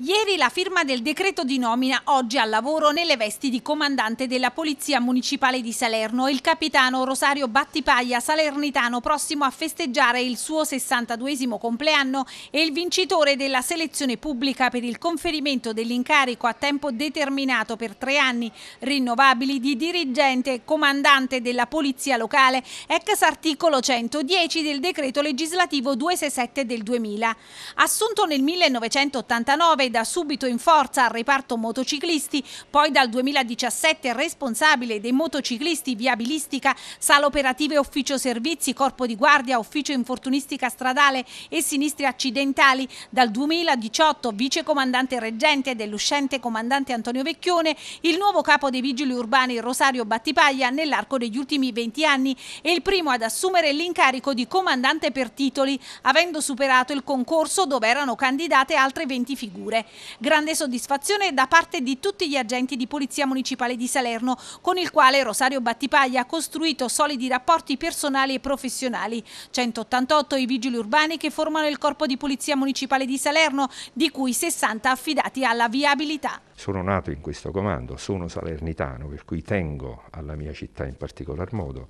Ieri la firma del decreto di nomina, oggi al lavoro nelle vesti di comandante della Polizia Municipale di Salerno, il capitano Rosario Battipaglia salernitano prossimo a festeggiare il suo 62 compleanno e il vincitore della selezione pubblica per il conferimento dell'incarico a tempo determinato per tre anni rinnovabili di dirigente comandante della Polizia Locale, ex articolo 110 del decreto legislativo 267 del 2000. Assunto nel 1989 da subito in forza al reparto motociclisti, poi dal 2017 responsabile dei motociclisti viabilistica, sala operative ufficio servizi, corpo di guardia, ufficio infortunistica stradale e sinistri accidentali, dal 2018 vicecomandante reggente dell'uscente comandante Antonio Vecchione, il nuovo capo dei vigili urbani Rosario Battipaglia nell'arco degli ultimi 20 anni e il primo ad assumere l'incarico di comandante per titoli, avendo superato il concorso dove erano candidate altre 20 figure mensile. Grande soddisfazione da parte di tutti gli agenti di Polizia Municipale di Salerno, con il quale Rosario Battipaglia ha costruito solidi rapporti personali e professionali. 188 i vigili urbani che formano il Corpo di Polizia Municipale di Salerno, di cui 60 affidati alla viabilità. Sono nato in questo comando, sono salernitano, per cui tengo alla mia città in particolar modo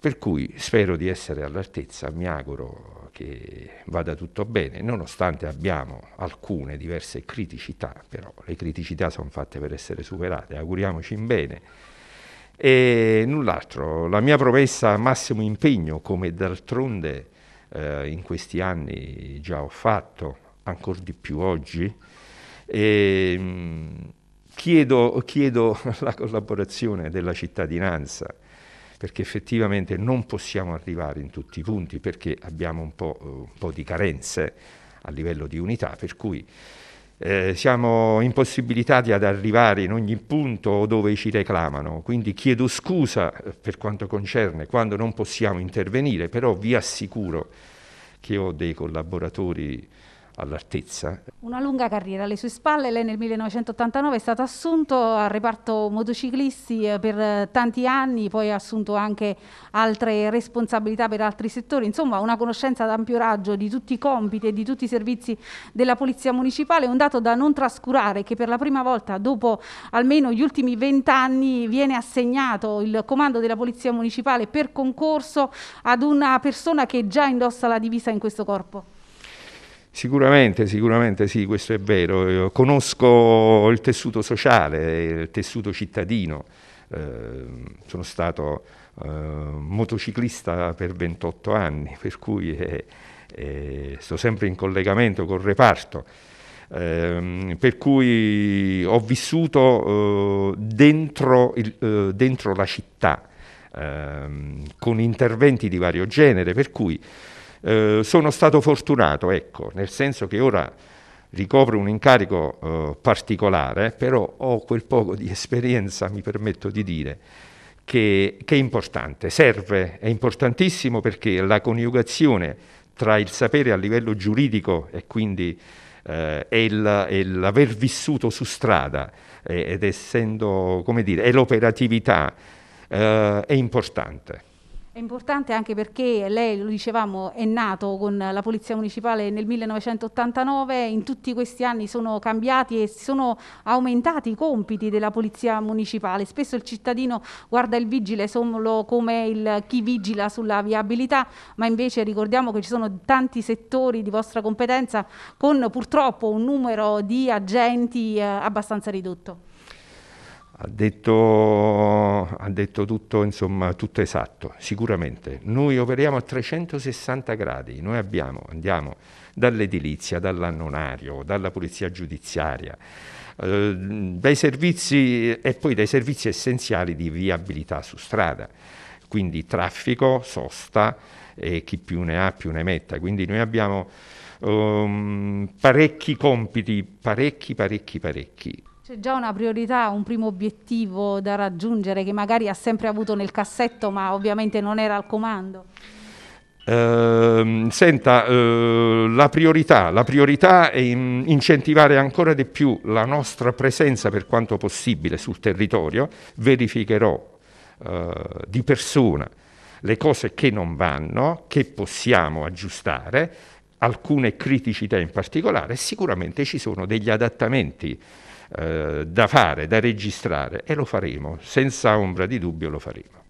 per cui spero di essere all'altezza, mi auguro che vada tutto bene, nonostante abbiamo alcune diverse criticità, però le criticità sono fatte per essere superate, auguriamoci in bene. E null'altro, la mia promessa massimo impegno, come d'altronde eh, in questi anni già ho fatto, ancora di più oggi, e, ehm, mh, chiedo, chiedo la collaborazione della cittadinanza perché effettivamente non possiamo arrivare in tutti i punti perché abbiamo un po', eh, un po di carenze a livello di unità, per cui eh, siamo impossibilitati ad arrivare in ogni punto dove ci reclamano, quindi chiedo scusa eh, per quanto concerne quando non possiamo intervenire, però vi assicuro che ho dei collaboratori all'altezza. Una lunga carriera alle sue spalle, lei nel 1989 è stato assunto al reparto motociclisti eh, per eh, tanti anni, poi ha assunto anche altre responsabilità per altri settori, insomma una conoscenza ad ampio raggio di tutti i compiti e di tutti i servizi della Polizia Municipale, un dato da non trascurare che per la prima volta dopo almeno gli ultimi vent'anni viene assegnato il comando della Polizia Municipale per concorso ad una persona che già indossa la divisa in questo corpo. Sicuramente, sicuramente sì, questo è vero. Io conosco il tessuto sociale, il tessuto cittadino. Eh, sono stato eh, motociclista per 28 anni, per cui eh, eh, sto sempre in collegamento col reparto. Ehm, per cui ho vissuto eh, dentro, il, eh, dentro, la città ehm, con interventi di vario genere, per cui eh, sono stato fortunato, ecco, nel senso che ora ricopro un incarico eh, particolare, però ho quel poco di esperienza, mi permetto di dire, che, che è importante, serve, è importantissimo perché la coniugazione tra il sapere a livello giuridico e quindi eh, e, l'aver vissuto su strada eh, ed essendo, come dire, e l'operatività eh, è importante. È importante anche perché lei, lo dicevamo, è nato con la Polizia Municipale nel 1989, in tutti questi anni sono cambiati e sono aumentati i compiti della Polizia Municipale. Spesso il cittadino guarda il vigile solo come il, chi vigila sulla viabilità, ma invece ricordiamo che ci sono tanti settori di vostra competenza con purtroppo un numero di agenti eh, abbastanza ridotto. Ha detto ha detto tutto, insomma, tutto esatto, sicuramente. Noi operiamo a 360 gradi, noi abbiamo, andiamo dall'edilizia, dall'annonario, dalla polizia giudiziaria, eh, dai servizi e poi dai servizi essenziali di viabilità su strada, quindi traffico, sosta e chi più ne ha più ne metta. Quindi noi abbiamo um, parecchi compiti, parecchi, parecchi, parecchi. C'è già una priorità, un primo obiettivo da raggiungere che magari ha sempre avuto nel cassetto ma ovviamente non era al comando? Uh, senta, uh, la, priorità, la, priorità, è in incentivare ancora di più la nostra presenza per quanto possibile sul territorio. Verificherò uh, di persona le cose che non vanno, che possiamo aggiustare, alcune criticità in particolare. Sicuramente ci sono degli adattamenti eh, da fare, da registrare e lo faremo, senza ombra di dubbio lo faremo.